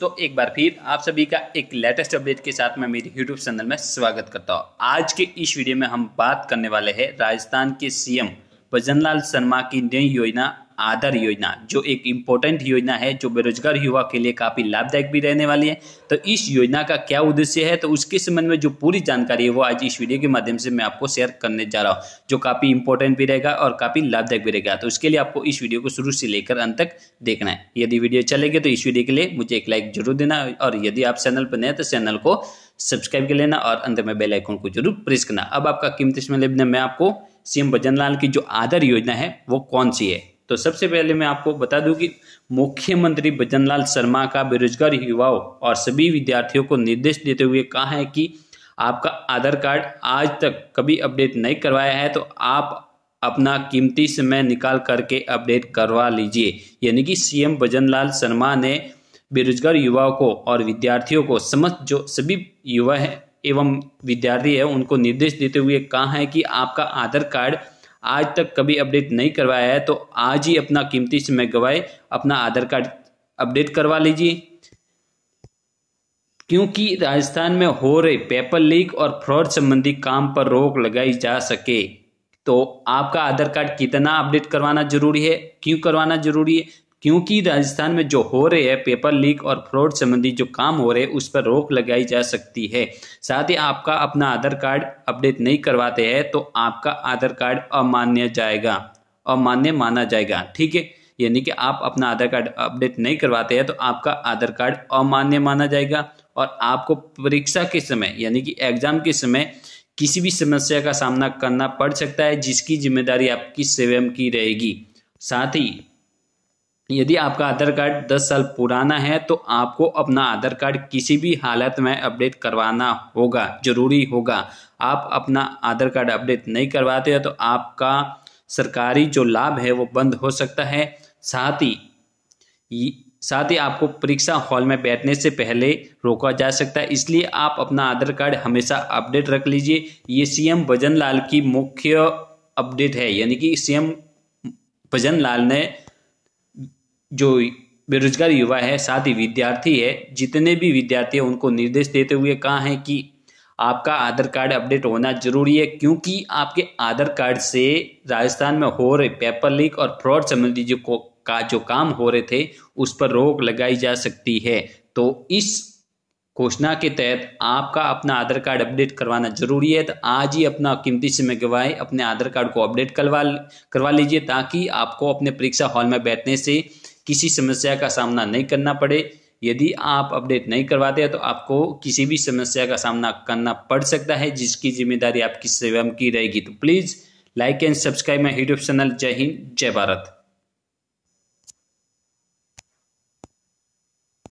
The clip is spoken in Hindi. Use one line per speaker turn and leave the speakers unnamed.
तो एक बार फिर आप सभी का एक लेटेस्ट अपडेट के साथ मैं मेरे यूट्यूब चैनल में स्वागत करता हूँ आज के इस वीडियो में हम बात करने वाले हैं राजस्थान के सीएम भजनलाल शर्मा की नई योजना आधार योजना जो एक इम्पोर्टेंट योजना है जो बेरोजगार युवा के लिए काफ़ी लाभदायक भी रहने वाली है तो इस योजना का क्या उद्देश्य है तो उसके संबंध में जो पूरी जानकारी है वो आज इस वीडियो के माध्यम से मैं आपको शेयर करने जा रहा हूँ जो काफ़ी इंपॉर्टेंट भी रहेगा और काफ़ी लाभदायक भी रहेगा तो उसके लिए आपको इस वीडियो को शुरू से लेकर अंत तक देखना है यदि वीडियो चलेगी अच्छा तो इस वीडियो के लिए मुझे एक लाइक जरूर देना और यदि आप चैनल पर नए तो चैनल को सब्सक्राइब कर लेना और अंत में बेल आइकन को जरूर प्रेस करना अब आपका कीमती समय मैं आपको सीएम भजन लाल की जो आदर योजना है वो कौन सी है तो सबसे पहले मैं आपको बता दूं कि मुख्यमंत्री भजनलाल शर्मा का बेरोजगार युवाओं और सभी विद्यार्थियों को निर्देश देते हुए कहा है कि आपका आधार कार्ड आज तक कभी अपडेट नहीं करवाया है तो आप अपना कीमती समय निकाल करके अपडेट करवा लीजिए यानी कि सीएम भजनलाल शर्मा ने बेरोजगार युवाओं को और विद्यार्थियों को समस्त जो सभी युवा हैं एवं विद्यार्थी है उनको निर्देश देते हुए कहा है कि आपका आधार कार्ड आज तक कभी अपडेट नहीं करवाया है तो आज ही अपना कीमती समय गवाए अपना आधार कार्ड अपडेट करवा लीजिए क्योंकि राजस्थान में हो रहे पेपर लीक और फ्रॉड संबंधी काम पर रोक लगाई जा सके तो आपका आधार कार्ड कितना अपडेट करवाना जरूरी है क्यों करवाना जरूरी है क्योंकि राजस्थान में जो हो रहे हैं पेपर लीक और फ्रॉड संबंधी जो काम हो रहे हैं उस पर रोक लगाई जा सकती है साथ ही आपका अपना आधार कार्ड अपडेट नहीं करवाते हैं तो आपका आधार कार्ड अमान्य जाएगा अमान्य माना जाएगा ठीक है यानी कि आप अपना आधार कार्ड अपडेट नहीं करवाते हैं तो आपका आधार कार्ड अमान्य माना जाएगा और आपको परीक्षा के समय यानी कि एग्जाम के समय किसी भी समस्या का सामना करना पड़ सकता है जिसकी जिम्मेदारी आपकी स्वयं की रहेगी साथ ही यदि आपका आधार कार्ड 10 साल पुराना है तो आपको अपना आधार कार्ड किसी भी हालत में अपडेट करवाना होगा जरूरी होगा आप अपना आधार कार्ड अपडेट नहीं करवाते हैं तो आपका सरकारी जो लाभ है वो बंद हो सकता है साथ ही साथ ही आपको परीक्षा हॉल में बैठने से पहले रोका जा सकता है इसलिए आप अपना आधार कार्ड हमेशा अपडेट रख लीजिए ये सीएम भजन लाल की मुख्य अपडेट है यानी कि सीएम भजन लाल ने जो बेरोजगार युवा है साथ ही विद्यार्थी है जितने भी विद्यार्थी हैं उनको निर्देश देते हुए कहा है कि आपका आधार कार्ड अपडेट होना जरूरी है क्योंकि आपके आधार कार्ड से राजस्थान में हो रहे पेपर लीक और फ्रॉड संबंधी जो को का जो काम हो रहे थे उस पर रोक लगाई जा सकती है तो इस घोषणा के तहत आपका अपना आधार कार्ड अपडेट करवाना जरूरी है तो आज ही अपना कीमती समय गवाए अपने आधार कार्ड को अपडेट करवा करवा लीजिए ताकि आपको अपने परीक्षा हॉल में बैठने से किसी समस्या का सामना नहीं करना पड़े यदि आप अपडेट नहीं करवाते हैं तो आपको किसी भी समस्या का सामना करना पड़ सकता है जिसकी जिम्मेदारी आपकी स्वयं की रहेगी तो please like and subscribe my YouTube channel Jai Hind जय भारत